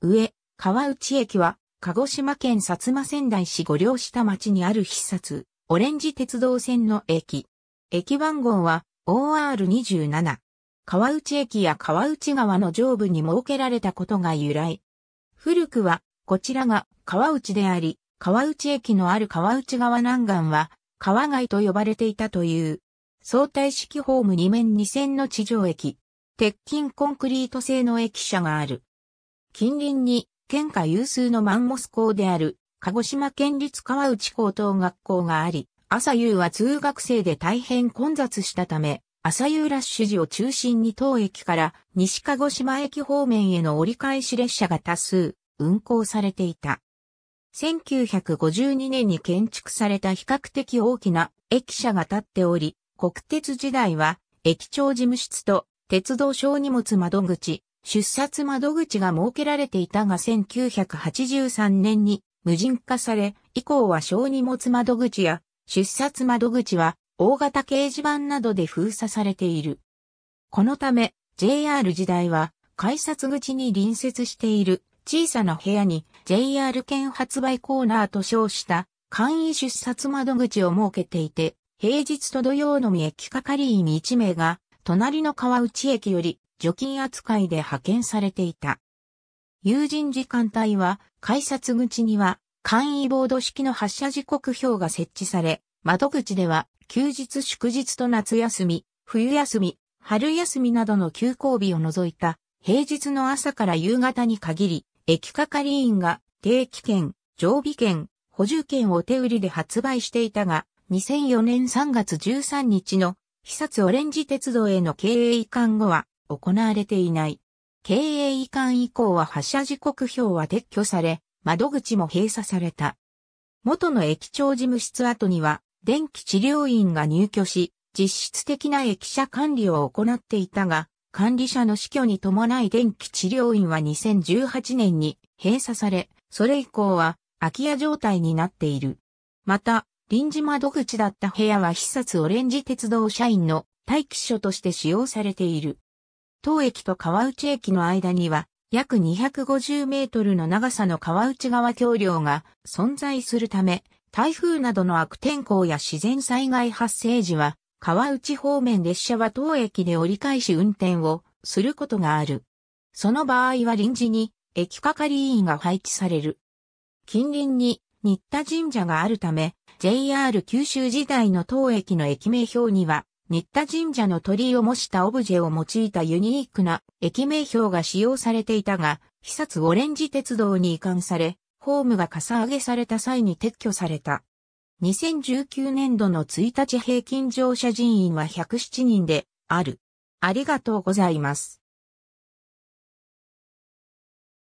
上、川内駅は、鹿児島県薩摩仙台市五両下町にある必殺、オレンジ鉄道線の駅。駅番号は OR27。川内駅や川内川の上部に設けられたことが由来。古くは、こちらが川内であり、川内駅のある川内川南岸は、川外と呼ばれていたという。相対式ホーム2面2線の地上駅。鉄筋コンクリート製の駅舎がある。近隣に県下有数のマンモス校である鹿児島県立川内高等学校があり、朝夕は通学生で大変混雑したため、朝夕ラッシュ時を中心に当駅から西鹿児島駅方面への折り返し列車が多数運行されていた。1952年に建築された比較的大きな駅舎が建っており、国鉄時代は駅長事務室と鉄道小荷物窓口、出札窓口が設けられていたが1983年に無人化され、以降は小荷物窓口や出札窓口は大型掲示板などで封鎖されている。このため JR 時代は改札口に隣接している小さな部屋に JR 券発売コーナーと称した簡易出札窓口を設けていて、平日と土曜のみ駅係員1名が隣の川内駅より除菌扱いで派遣されていた。有人時間帯は、改札口には、簡易ボード式の発射時刻表が設置され、窓口では、休日祝日と夏休み、冬休み、春休みなどの休校日を除いた、平日の朝から夕方に限り、駅係員が定期券、常備券、補充券を手売りで発売していたが、2004年3月13日の、被殺オレンジ鉄道への経営移管後は、行われていない。経営移管以降は発車時刻表は撤去され、窓口も閉鎖された。元の駅長事務室跡には、電気治療院が入居し、実質的な駅舎管理を行っていたが、管理者の死去に伴い電気治療院は2018年に閉鎖され、それ以降は空き家状態になっている。また、臨時窓口だった部屋は必殺オレンジ鉄道社員の待機所として使用されている。当駅と川内駅の間には約250メートルの長さの川内川橋梁が存在するため、台風などの悪天候や自然災害発生時は、川内方面列車は当駅で折り返し運転をすることがある。その場合は臨時に駅係員が配置される。近隣に新田神社があるため、JR 九州時代の当駅の駅名表には、新田神社の鳥居を模したオブジェを用いたユニークな駅名標が使用されていたが、被殺オレンジ鉄道に移管され、ホームがかさ上げされた際に撤去された。2019年度の1日平均乗車人員は107人である。ありがとうございます。